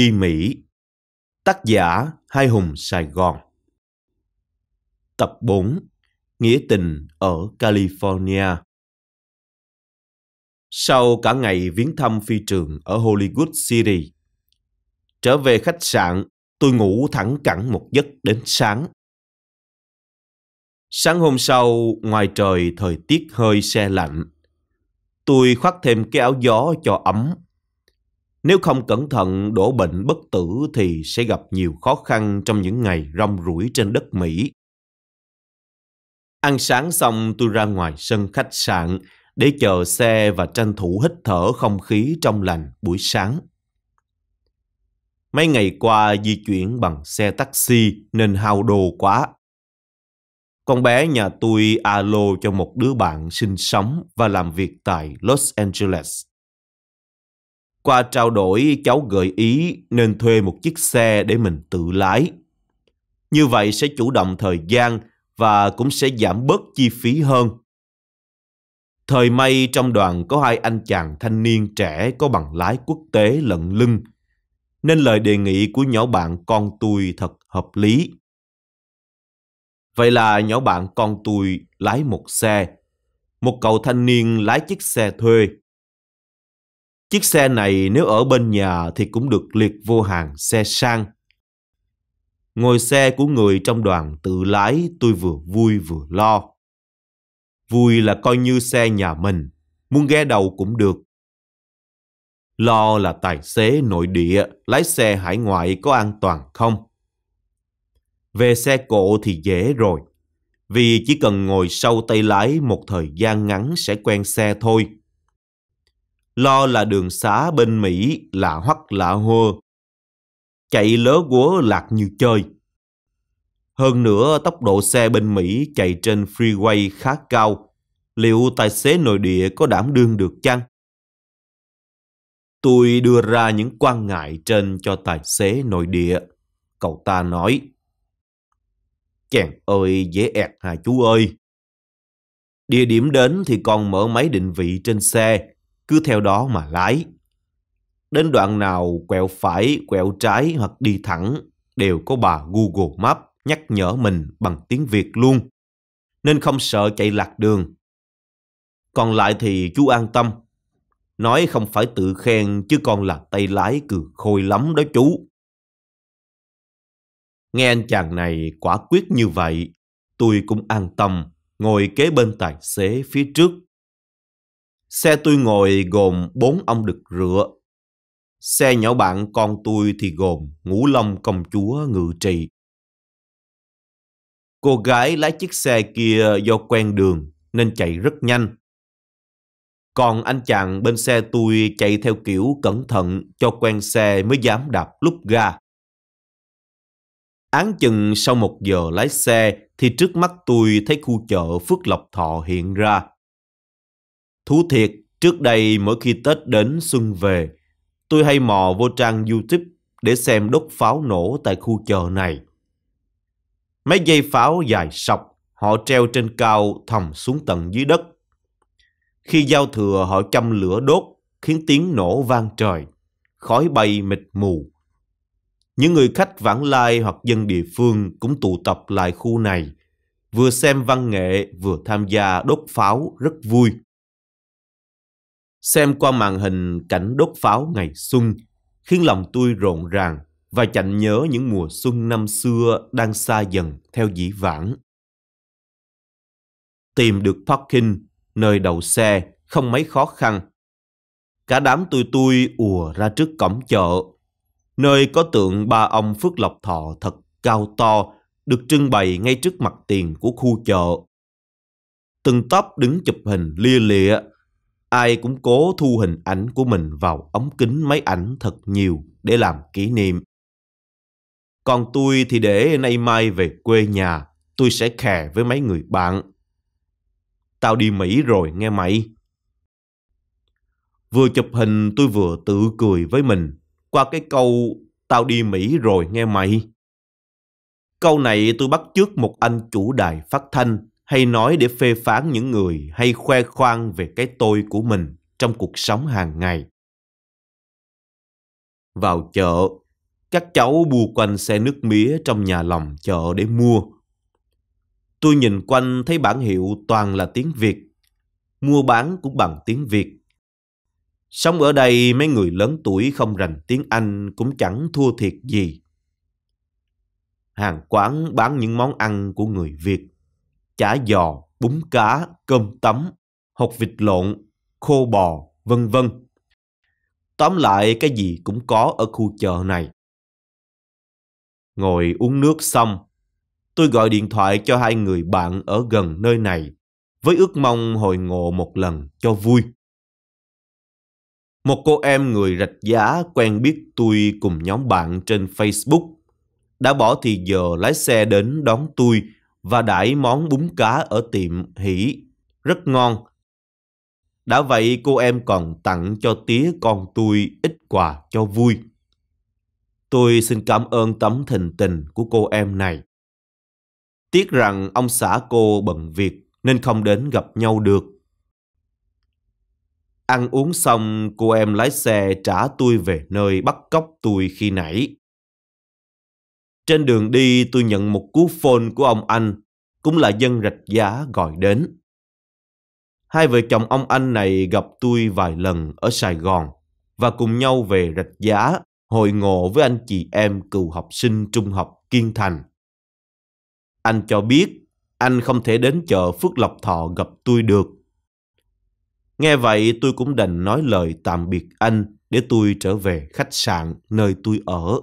đi Mỹ. Tác giả Hai Hùng Sài Gòn. Tập 4 Nghĩa tình ở California Sau cả ngày viếng thăm phi trường ở Hollywood City, trở về khách sạn, tôi ngủ thẳng cẳng một giấc đến sáng. Sáng hôm sau, ngoài trời thời tiết hơi xe lạnh. Tôi khoác thêm cái áo gió cho ấm nếu không cẩn thận đổ bệnh bất tử thì sẽ gặp nhiều khó khăn trong những ngày rong ruổi trên đất Mỹ. Ăn sáng xong tôi ra ngoài sân khách sạn để chờ xe và tranh thủ hít thở không khí trong lành buổi sáng. Mấy ngày qua di chuyển bằng xe taxi nên hao đồ quá. Con bé nhà tôi alo cho một đứa bạn sinh sống và làm việc tại Los Angeles. Qua trao đổi, cháu gợi ý nên thuê một chiếc xe để mình tự lái. Như vậy sẽ chủ động thời gian và cũng sẽ giảm bớt chi phí hơn. Thời may trong đoàn có hai anh chàng thanh niên trẻ có bằng lái quốc tế lận lưng, nên lời đề nghị của nhỏ bạn con tôi thật hợp lý. Vậy là nhỏ bạn con tôi lái một xe, một cậu thanh niên lái chiếc xe thuê Chiếc xe này nếu ở bên nhà thì cũng được liệt vô hàng xe sang. Ngồi xe của người trong đoàn tự lái tôi vừa vui vừa lo. Vui là coi như xe nhà mình, muốn ghé đầu cũng được. Lo là tài xế nội địa, lái xe hải ngoại có an toàn không? Về xe cộ thì dễ rồi, vì chỉ cần ngồi sau tay lái một thời gian ngắn sẽ quen xe thôi lo là đường xá bên Mỹ lạ hoắc lạ hô. Chạy lớ quố lạc như chơi. Hơn nữa, tốc độ xe bên Mỹ chạy trên freeway khá cao. Liệu tài xế nội địa có đảm đương được chăng? Tôi đưa ra những quan ngại trên cho tài xế nội địa. Cậu ta nói, Chàng ơi, dễ ẹt hà chú ơi. Địa điểm đến thì còn mở máy định vị trên xe, cứ theo đó mà lái. Đến đoạn nào quẹo phải, quẹo trái hoặc đi thẳng đều có bà Google Maps nhắc nhở mình bằng tiếng Việt luôn, nên không sợ chạy lạc đường. Còn lại thì chú an tâm, nói không phải tự khen chứ con là tay lái cừ khôi lắm đó chú. Nghe anh chàng này quả quyết như vậy, tôi cũng an tâm ngồi kế bên tài xế phía trước Xe tôi ngồi gồm bốn ông đực rửa Xe nhỏ bạn con tôi thì gồm ngũ long công chúa ngự trị. Cô gái lái chiếc xe kia do quen đường nên chạy rất nhanh. Còn anh chàng bên xe tôi chạy theo kiểu cẩn thận cho quen xe mới dám đạp lúc ga. Án chừng sau một giờ lái xe thì trước mắt tôi thấy khu chợ Phước Lộc Thọ hiện ra. Thú thiệt, trước đây mỗi khi Tết đến xuân về, tôi hay mò vô trang YouTube để xem đốt pháo nổ tại khu chợ này. Mấy dây pháo dài sọc, họ treo trên cao thầm xuống tận dưới đất. Khi giao thừa họ châm lửa đốt, khiến tiếng nổ vang trời, khói bay mịt mù. Những người khách vãng lai hoặc dân địa phương cũng tụ tập lại khu này, vừa xem văn nghệ vừa tham gia đốt pháo rất vui. Xem qua màn hình cảnh đốt pháo ngày xuân, khiến lòng tôi rộn ràng và chạnh nhớ những mùa xuân năm xưa đang xa dần theo dĩ vãng. Tìm được parking, nơi đậu xe, không mấy khó khăn. Cả đám tôi tôi ùa ra trước cổng chợ, nơi có tượng ba ông Phước Lộc Thọ thật cao to, được trưng bày ngay trước mặt tiền của khu chợ. Từng tóc đứng chụp hình lia lịa ai cũng cố thu hình ảnh của mình vào ống kính máy ảnh thật nhiều để làm kỷ niệm. Còn tôi thì để nay mai về quê nhà, tôi sẽ khè với mấy người bạn. Tao đi Mỹ rồi nghe mày. Vừa chụp hình tôi vừa tự cười với mình qua cái câu tao đi Mỹ rồi nghe mày. Câu này tôi bắt trước một anh chủ đài phát thanh hay nói để phê phán những người hay khoe khoang về cái tôi của mình trong cuộc sống hàng ngày. Vào chợ, các cháu bu quanh xe nước mía trong nhà lòng chợ để mua. Tôi nhìn quanh thấy bản hiệu toàn là tiếng Việt, mua bán cũng bằng tiếng Việt. Sống ở đây mấy người lớn tuổi không rành tiếng Anh cũng chẳng thua thiệt gì. Hàng quán bán những món ăn của người Việt chả giò, bún cá, cơm tấm, hột vịt lộn, khô bò, vân vân. Tóm lại cái gì cũng có ở khu chợ này. Ngồi uống nước xong, tôi gọi điện thoại cho hai người bạn ở gần nơi này với ước mong hồi ngộ một lần cho vui. Một cô em người rạch giá quen biết tôi cùng nhóm bạn trên Facebook đã bỏ thì giờ lái xe đến đón tôi và đãi món bún cá ở tiệm hỉ rất ngon. Đã vậy cô em còn tặng cho tía con tôi ít quà cho vui. Tôi xin cảm ơn tấm thình tình của cô em này. Tiếc rằng ông xã cô bận việc nên không đến gặp nhau được. Ăn uống xong, cô em lái xe trả tôi về nơi bắt cóc tôi khi nãy. Trên đường đi tôi nhận một cú phone của ông anh, cũng là dân rạch giá gọi đến. Hai vợ chồng ông anh này gặp tôi vài lần ở Sài Gòn và cùng nhau về rạch giá hội ngộ với anh chị em cựu học sinh trung học Kiên Thành. Anh cho biết anh không thể đến chợ Phước Lộc Thọ gặp tôi được. Nghe vậy tôi cũng đành nói lời tạm biệt anh để tôi trở về khách sạn nơi tôi ở.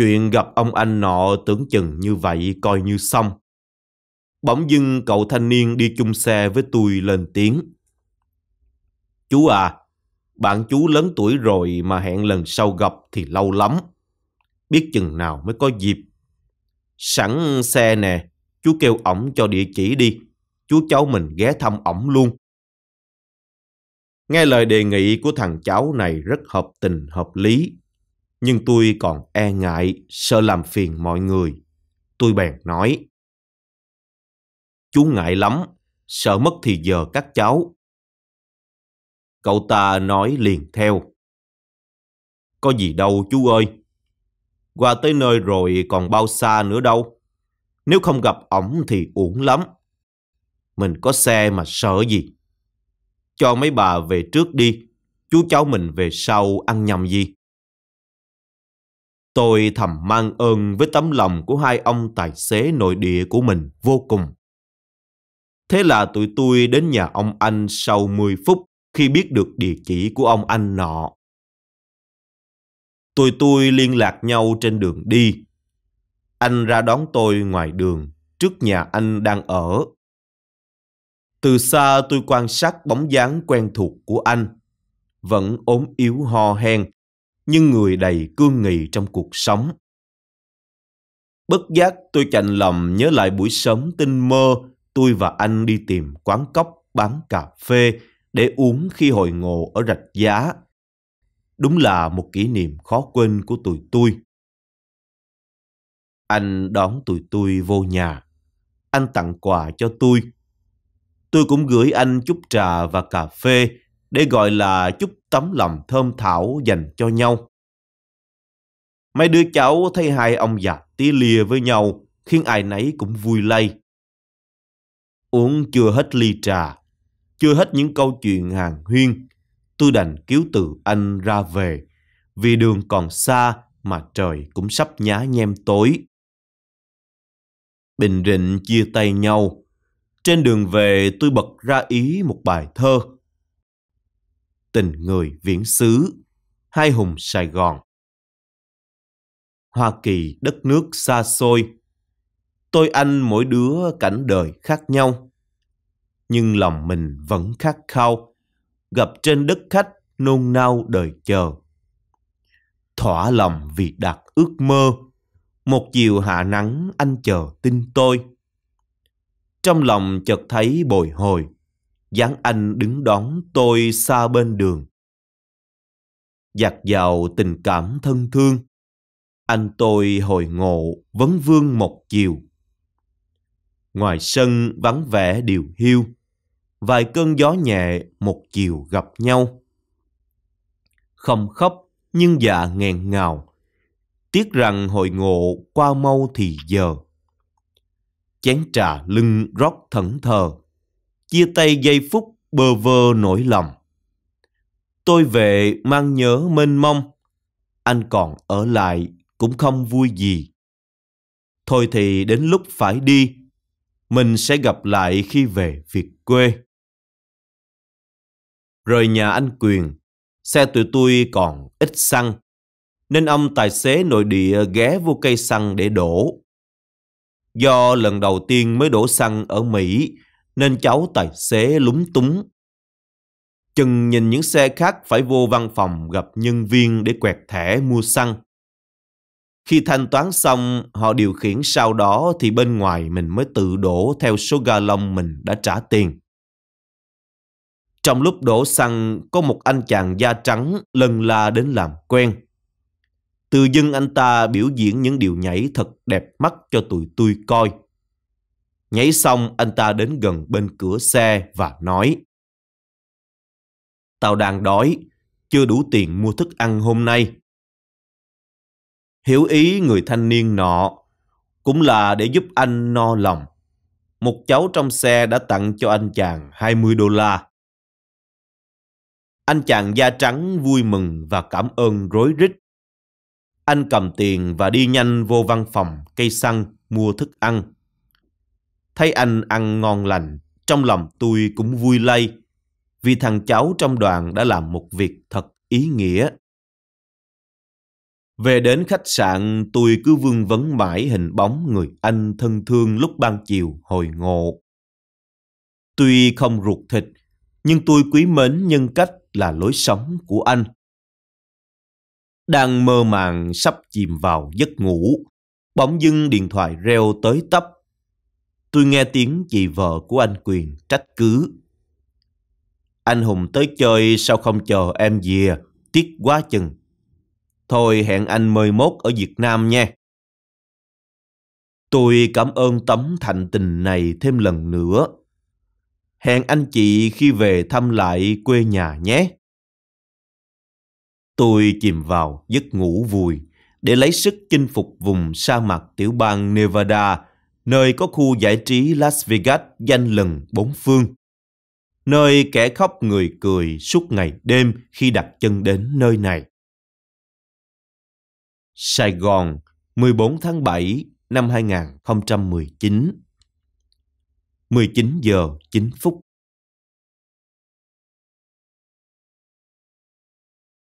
Chuyện gặp ông anh nọ tưởng chừng như vậy coi như xong. Bỗng dưng cậu thanh niên đi chung xe với tôi lên tiếng. Chú à, bạn chú lớn tuổi rồi mà hẹn lần sau gặp thì lâu lắm. Biết chừng nào mới có dịp. Sẵn xe nè, chú kêu ổng cho địa chỉ đi. Chú cháu mình ghé thăm ổng luôn. Nghe lời đề nghị của thằng cháu này rất hợp tình hợp lý nhưng tôi còn e ngại, sợ làm phiền mọi người. Tôi bèn nói. Chú ngại lắm, sợ mất thì giờ các cháu. Cậu ta nói liền theo. Có gì đâu chú ơi. Qua tới nơi rồi còn bao xa nữa đâu. Nếu không gặp ổng thì uổng lắm. Mình có xe mà sợ gì. Cho mấy bà về trước đi, chú cháu mình về sau ăn nhầm gì. Tôi thầm mang ơn với tấm lòng của hai ông tài xế nội địa của mình vô cùng. Thế là tụi tôi đến nhà ông anh sau 10 phút khi biết được địa chỉ của ông anh nọ. Tụi tôi liên lạc nhau trên đường đi. Anh ra đón tôi ngoài đường, trước nhà anh đang ở. Từ xa tôi quan sát bóng dáng quen thuộc của anh. Vẫn ốm yếu ho hen, nhưng người đầy cương nghị trong cuộc sống. Bất giác tôi chạnh lòng nhớ lại buổi sớm tinh mơ tôi và anh đi tìm quán cốc bán cà phê để uống khi hồi ngộ ở rạch giá. Đúng là một kỷ niệm khó quên của tụi tôi. Anh đón tụi tôi vô nhà. Anh tặng quà cho tôi. Tôi cũng gửi anh chút trà và cà phê để gọi là chút tấm lòng thơm thảo dành cho nhau. Mấy đứa cháu thấy hai ông già tí lìa với nhau khiến ai nấy cũng vui lây. Uống chưa hết ly trà, chưa hết những câu chuyện hàng huyên, tôi đành cứu từ anh ra về vì đường còn xa mà trời cũng sắp nhá nhem tối. Bình Định chia tay nhau. Trên đường về tôi bật ra ý một bài thơ – tình người viễn xứ, hai hùng Sài Gòn. Hoa Kỳ đất nước xa xôi, tôi anh mỗi đứa cảnh đời khác nhau. Nhưng lòng mình vẫn khát khao, gặp trên đất khách nôn nao đời chờ. Thỏa lòng vì đặt ước mơ, một chiều hạ nắng anh chờ tin tôi. Trong lòng chợt thấy bồi hồi Giáng Anh đứng đón tôi xa bên đường. Giặt vào tình cảm thân thương, anh tôi hồi ngộ vấn vương một chiều. Ngoài sân vắng vẻ điều hiu, vài cơn gió nhẹ một chiều gặp nhau. Không khóc nhưng dạ nghẹn ngào, tiếc rằng hồi ngộ qua mau thì giờ. Chén trà lưng rót thẫn thờ chia tay giây phút bơ vơ nỗi lòng. Tôi về mang nhớ mênh mông, anh còn ở lại cũng không vui gì. Thôi thì đến lúc phải đi, mình sẽ gặp lại khi về Việt quê. Rời nhà anh Quyền, xe tụi tôi còn ít xăng, nên ông tài xế nội địa ghé vô cây xăng để đổ. Do lần đầu tiên mới đổ xăng ở Mỹ nên cháu tài xế lúng túng. Chừng nhìn những xe khác phải vô văn phòng gặp nhân viên để quẹt thẻ mua xăng. Khi thanh toán xong, họ điều khiển sau đó thì bên ngoài mình mới tự đổ theo số ga lông mình đã trả tiền. Trong lúc đổ xăng, có một anh chàng da trắng lần la đến làm quen. Từ dưng anh ta biểu diễn những điều nhảy thật đẹp mắt cho tụi tôi coi. Nhảy xong anh ta đến gần bên cửa xe và nói Tao đang đói, chưa đủ tiền mua thức ăn hôm nay. Hiểu ý người thanh niên nọ cũng là để giúp anh no lòng. Một cháu trong xe đã tặng cho anh chàng 20 đô la. Anh chàng da trắng vui mừng và cảm ơn rối rít. Anh cầm tiền và đi nhanh vô văn phòng cây xăng mua thức ăn. Thấy anh ăn ngon lành, trong lòng tôi cũng vui lây, vì thằng cháu trong đoàn đã làm một việc thật ý nghĩa. Về đến khách sạn, tôi cứ vương vấn mãi hình bóng người anh thân thương lúc ban chiều hồi ngộ. Tuy không ruột thịt, nhưng tôi quý mến nhân cách là lối sống của anh. Đang mơ màng sắp chìm vào giấc ngủ, bỗng dưng điện thoại reo tới tấp Tôi nghe tiếng chị vợ của anh Quyền trách cứ. Anh Hùng tới chơi sao không chờ em về, tiếc quá chừng. Thôi hẹn anh mười mốt ở Việt Nam nha. Tôi cảm ơn tấm thành tình này thêm lần nữa. Hẹn anh chị khi về thăm lại quê nhà nhé. Tôi chìm vào giấc ngủ vui để lấy sức chinh phục vùng sa mạc tiểu bang Nevada nơi có khu giải trí Las Vegas danh lần bốn phương, nơi kẻ khóc người cười suốt ngày đêm khi đặt chân đến nơi này. Sài Gòn, 14 tháng 7 năm 2019 19 giờ 9 phút